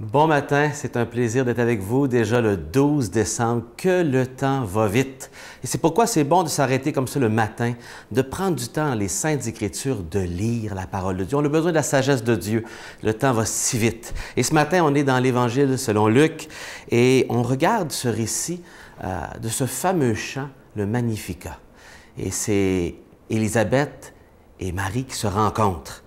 Bon matin, c'est un plaisir d'être avec vous déjà le 12 décembre. Que le temps va vite. Et c'est pourquoi c'est bon de s'arrêter comme ça le matin, de prendre du temps, les saintes écritures, de lire la parole de Dieu. On a besoin de la sagesse de Dieu. Le temps va si vite. Et ce matin, on est dans l'Évangile selon Luc et on regarde ce récit euh, de ce fameux chant, le Magnificat. Et c'est Élisabeth et Marie qui se rencontrent.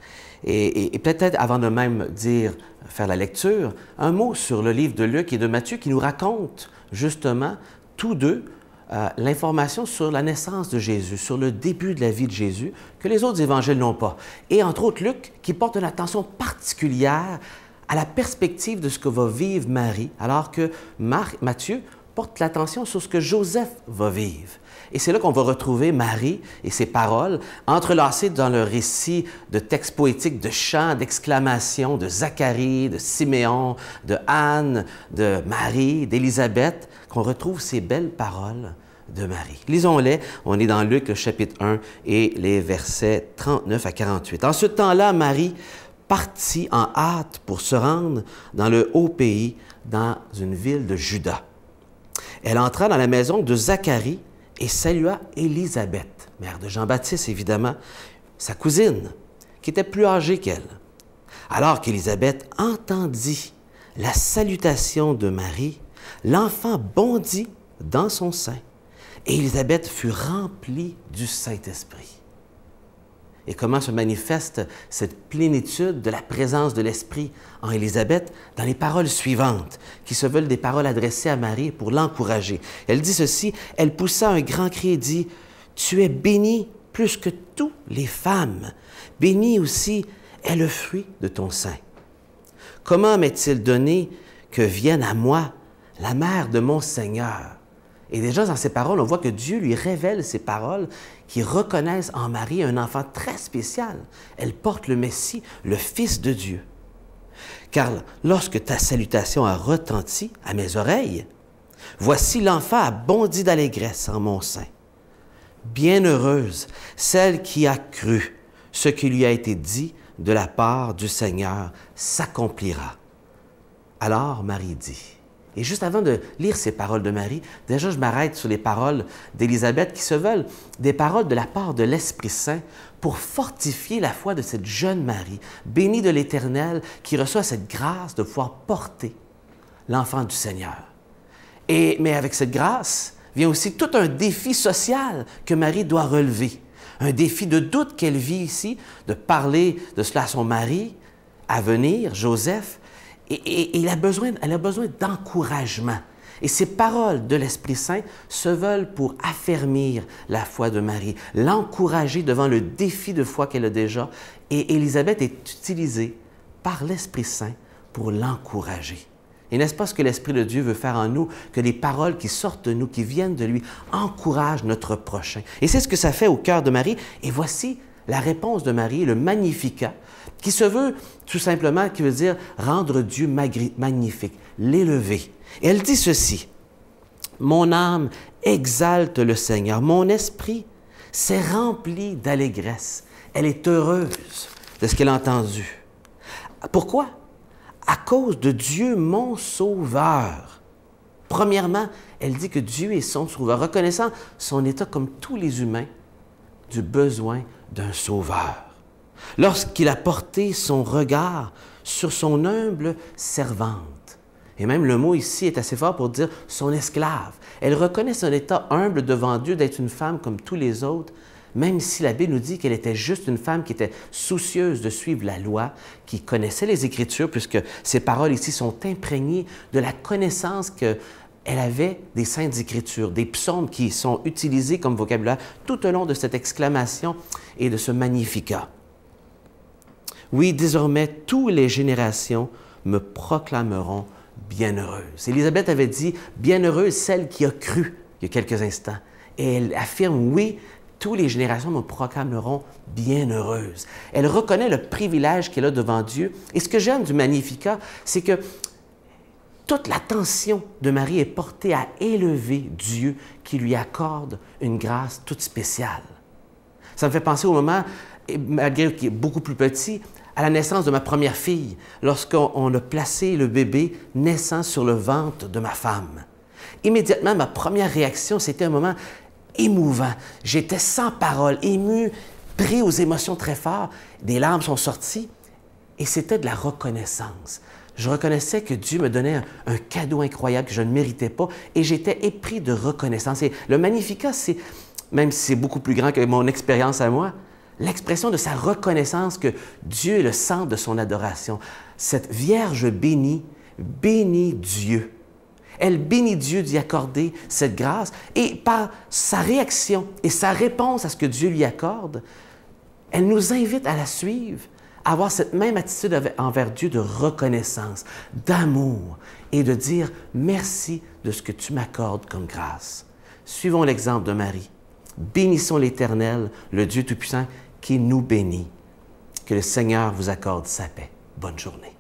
et peut-être avant de même dire faire la lecture, un mot sur le livre de Luc et de Matthieu qui nous raconte justement tous deux euh, l'information sur la naissance de Jésus, sur le début de la vie de Jésus, que les autres évangiles n'ont pas. Et entre autres Luc qui porte une attention particulière à la perspective de ce que va vivre Marie, alors que Marc, Matthieu porte l'attention sur ce que Joseph va vivre. Et c'est là qu'on va retrouver Marie et ses paroles, entrelacées dans le récit de textes poétiques, de chants, d'exclamations de Zacharie, de Siméon, de Anne, de Marie, d'Élisabeth, qu'on retrouve ces belles paroles de Marie. Lisons-les. On est dans Luc, chapitre 1 et les versets 39 à 48. En ce temps-là, Marie partit en hâte pour se rendre dans le haut pays, dans une ville de Juda elle entra dans la maison de Zacharie et salua Élisabeth, mère de Jean-Baptiste évidemment, sa cousine, qui était plus âgée qu'elle. Alors qu'Élisabeth entendit la salutation de Marie, l'enfant bondit dans son sein et Élisabeth fut remplie du Saint-Esprit et comment se manifeste cette plénitude de la présence de l'Esprit en Élisabeth dans les paroles suivantes, qui se veulent des paroles adressées à Marie pour l'encourager. Elle dit ceci, elle poussa un grand cri et dit, Tu es bénie plus que toutes les femmes, bénie aussi est le fruit de ton sein. Comment m'est-il donné que vienne à moi la mère de mon Seigneur et déjà, dans ces paroles, on voit que Dieu lui révèle ces paroles qui reconnaissent en Marie un enfant très spécial. Elle porte le Messie, le Fils de Dieu. Car lorsque ta salutation a retenti à mes oreilles, voici l'enfant a bondi d'allégresse en mon sein. Bienheureuse celle qui a cru ce qui lui a été dit de la part du Seigneur s'accomplira. Alors Marie dit, et juste avant de lire ces paroles de Marie, déjà je m'arrête sur les paroles d'Élisabeth qui se veulent des paroles de la part de l'Esprit Saint pour fortifier la foi de cette jeune Marie, bénie de l'Éternel, qui reçoit cette grâce de pouvoir porter l'enfant du Seigneur. Et, mais avec cette grâce vient aussi tout un défi social que Marie doit relever, un défi de doute qu'elle vit ici, de parler de cela à son mari, à venir, Joseph, et, a besoin, elle a besoin d'encouragement. Et ces paroles de l'Esprit Saint se veulent pour affermir la foi de Marie, l'encourager devant le défi de foi qu'elle a déjà. Et Élisabeth est utilisée par l'Esprit Saint pour l'encourager. Et n'est-ce pas ce que l'Esprit de Dieu veut faire en nous, que les paroles qui sortent de nous, qui viennent de lui, encouragent notre prochain. Et c'est ce que ça fait au cœur de Marie. Et voici la réponse de Marie le magnifica », qui se veut tout simplement, qui veut dire rendre Dieu magnifique, l'élever. elle dit ceci, Mon âme exalte le Seigneur, mon esprit s'est rempli d'allégresse, elle est heureuse de ce qu'elle a entendu. Pourquoi? À cause de Dieu mon Sauveur. Premièrement, elle dit que Dieu est son Sauveur, reconnaissant son état comme tous les humains, du besoin d'un sauveur. Lorsqu'il a porté son regard sur son humble servante, et même le mot ici est assez fort pour dire son esclave, elle reconnaît son état humble devant Dieu d'être une femme comme tous les autres, même si la Bible nous dit qu'elle était juste une femme qui était soucieuse de suivre la loi, qui connaissait les Écritures, puisque ces paroles ici sont imprégnées de la connaissance que elle avait des saintes écritures, des psaumes qui sont utilisés comme vocabulaire tout au long de cette exclamation et de ce magnificat. Oui, désormais, toutes les générations me proclameront bienheureuse. Élisabeth avait dit bienheureuse celle qui a cru il y a quelques instants. Et elle affirme oui, toutes les générations me proclameront bienheureuse. Elle reconnaît le privilège qu'elle a devant Dieu. Et ce que j'aime du Magnificat, c'est que toute l'attention de Marie est portée à élever Dieu qui lui accorde une grâce toute spéciale. Ça me fait penser au moment, malgré qu'il est beaucoup plus petit, à la naissance de ma première fille, lorsqu'on a placé le bébé naissant sur le ventre de ma femme. Immédiatement, ma première réaction, c'était un moment émouvant. J'étais sans parole, ému, pris aux émotions très fortes. Des larmes sont sorties et c'était de la reconnaissance je reconnaissais que Dieu me donnait un, cadeau incroyable que je ne méritais pas et j'étais épris de reconnaissance. Et le Magnificat, c'est, même si c'est beaucoup plus grand que mon expérience à moi, l'expression de sa reconnaissance que Dieu est le centre de son adoration. Cette Vierge bénie, bénit Dieu. Elle bénit Dieu d'y accorder cette grâce et par sa réaction et sa réponse à ce que Dieu lui accorde, elle nous invite à la suivre avoir cette même attitude envers Dieu de reconnaissance, d'amour et de dire merci de ce que tu m'accordes comme grâce. Suivons l'exemple de Marie. Bénissons l'Éternel, le Dieu Tout-Puissant, qui nous bénit. Que le Seigneur vous accorde sa paix. Bonne journée.